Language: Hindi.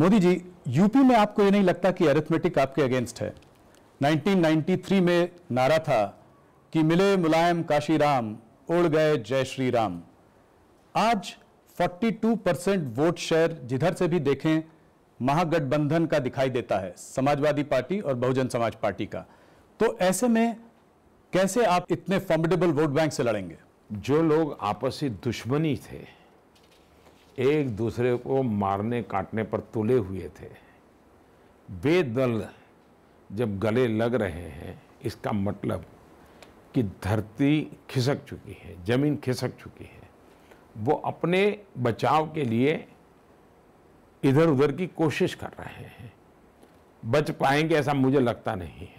मोदी जी यूपी में आपको ये नहीं लगता कि अरिथमेटिक आपके अगेंस्ट है 1993 में नारा था कि मिले मुलायम काशी राम उड़ गए जय श्री राम आज 42 परसेंट वोट शेयर जिधर से भी देखें महागठबंधन का दिखाई देता है समाजवादी पार्टी और बहुजन समाज पार्टी का तो ऐसे में कैसे आप इतने फॉर्मेडेबल वोट बैंक से लड़ेंगे जो लोग आपसी दुश्मनी थे एक दूसरे को मारने काटने पर तुले हुए थे बेदल जब गले लग रहे हैं इसका मतलब कि धरती खिसक चुकी है ज़मीन खिसक चुकी है वो अपने बचाव के लिए इधर उधर की कोशिश कर रहे हैं बच पाएंगे ऐसा मुझे लगता नहीं